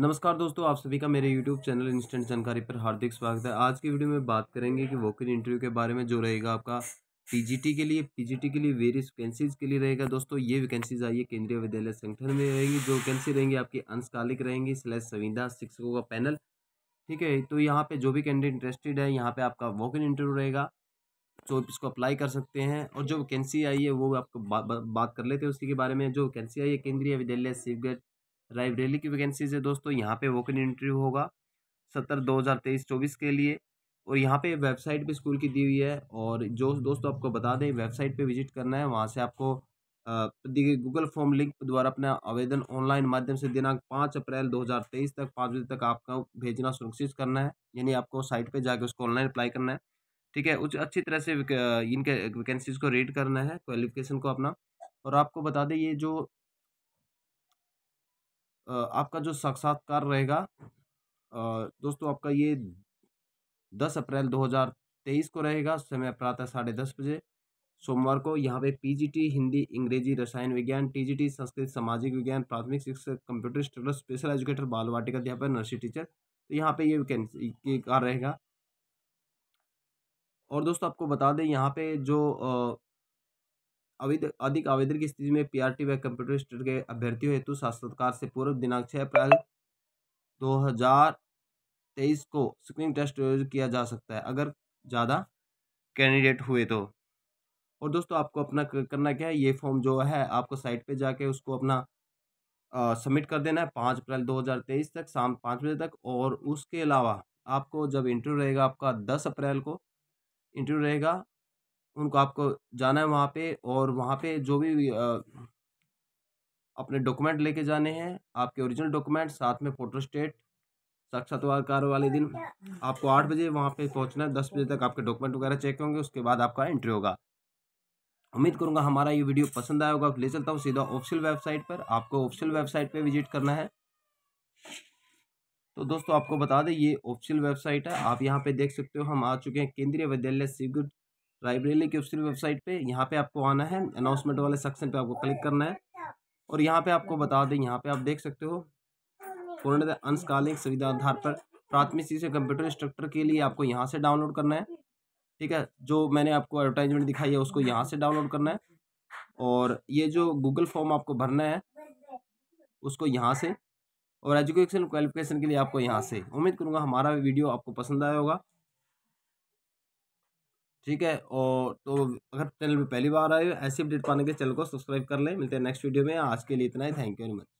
नमस्कार दोस्तों आप सभी का मेरे YouTube चैनल इंस्टेंट जानकारी पर हार्दिक स्वागत है आज की वीडियो में बात करेंगे कि वोकल इंटरव्यू के बारे में जो रहेगा आपका पीजीटी के लिए पीजीटी के लिए वेरियस वैकेंसीज के लिए रहेगा दोस्तों ये वैकेंसीज आई है केंद्रीय विद्यालय संगठन में रहेगी जो वैकेंसी रहेंगी आपकी अंशकालिक रहेंगी स्लैस संविधा शिक्षकों का पैनल ठीक है तो यहाँ पर जो भी कैंडिडेट इंटरेस्टेड है यहाँ पर आपका इन इंटरव्यू रहेगा तो इसको अप्लाई कर सकते हैं और जो वैकेंसी आई है वो आपको बात कर लेते हैं उसी के बारे में जो वैकेंसी आई है केंद्रीय विद्यालय शिवगढ़ रायबरेली की वैकेंसीज है दोस्तों यहाँ पे वोकन इंटरव्यू होगा सत्तर दो हज़ार तेईस चौबीस के लिए और यहाँ पे वेबसाइट भी स्कूल की दी हुई है और जो दोस्तों आपको बता दें वेबसाइट पे विजिट करना है वहाँ से आपको गूगल फॉर्म लिंक द्वारा अपना आवेदन ऑनलाइन माध्यम से दिनांक पाँच अप्रैल दो हज़ार तेईस तक पाँच बजे तक आपका भेजना सुरक्षित करना है यानी आपको साइट पर जाकर उसको ऑनलाइन अप्लाई करना है ठीक है उस अच्छी तरह से इनके वैकेंसीज को रीड करना है क्वालिफिकेशन को अपना और आपको बता दें ये जो आपका जो साक्षात्कार रहेगा दोस्तों आपका ये दस अप्रैल दो हज़ार तेईस को रहेगा समय प्रातः साढ़े दस बजे सोमवार को यहाँ पे पीजीटी हिंदी अंग्रेजी रसायन विज्ञान टीजीटी संस्कृत सामाजिक विज्ञान प्राथमिक शिक्षक कंप्यूटर स्टूडेंट स्पेशल एजुकेटर बाल वाटिका अध्यापक नर्सरी टीचर तो यहाँ पे ये वैकेंसी का रहेगा और दोस्तों आपको बता दें यहाँ पे जो अधिक आवेदन की स्थिति में पीआरटी व कंप्यूटर स्टेट के अभ्यर्थियों हेतु साक्षात्कार से पूर्व दिनांक छः अप्रैल दो हजार तेईस को स्क्रीनिंग टेस्ट आयोजित किया जा सकता है अगर ज़्यादा कैंडिडेट हुए तो और दोस्तों आपको अपना करना क्या है ये फॉर्म जो है आपको साइट पे जाके उसको अपना सबमिट कर देना है पाँच अप्रैल दो हज़ार तेईस तक शाम पाँच बजे तक और उसके अलावा आपको जब इंटरव्यू रहेगा आपका दस अप्रैल को इंटरव्यू रहेगा उनको आपको जाना है वहाँ पे और वहाँ पे जो भी अपने डॉक्यूमेंट लेके जाने हैं आपके ओरिजिनल डॉक्यूमेंट साथ में फोटो स्टेट साक्षात्कार वाले दिन आपको आठ बजे वहाँ पे पहुँचना है दस बजे तक आपके डॉक्यूमेंट वगैरह चेक होंगे उसके बाद आपका एंट्री होगा उम्मीद करूँगा हमारा ये वीडियो पसंद आया होगा ले चलता हूँ सीधा ऑफिशियल वेबसाइट पर आपको ऑफिशियल वेबसाइट पर विजिट करना है तो दोस्तों आपको बता दें ये ऑफिशियल वेबसाइट है आप यहाँ पे देख सकते हो हम आ चुके हैं केंद्रीय विद्यालय शिवगुट लाइब्रेरी की ऑफिशियल वेबसाइट पे यहाँ पे आपको आना है अनाउंसमेंट वाले सेक्शन पे आपको क्लिक करना है और यहाँ पे आपको बता दें यहाँ पे आप देख सकते हो पूर्ण अंशकालिक सुविधा आधार पर प्राथमिक शिक्षक कंप्यूटर इंस्ट्रक्टर के लिए आपको यहाँ से डाउनलोड करना है ठीक है जो मैंने आपको एडवर्टाइजमेंट दिखाई है उसको यहाँ से डाउनलोड करना है और ये जो गूगल फॉर्म आपको भरना है उसको यहाँ से और एजुकेशन क्वालिफिकेशन के लिए आपको यहाँ से उम्मीद करूँगा हमारा वीडियो आपको पसंद आया होगा ठीक है और तो अगर चैनल पर पहली बार आए ऐसी अपडेट पाने के चैनल को सब्सक्राइब कर लें मिलते हैं नेक्स्ट वीडियो में आज के लिए इतना ही थैंक यू वेरी मच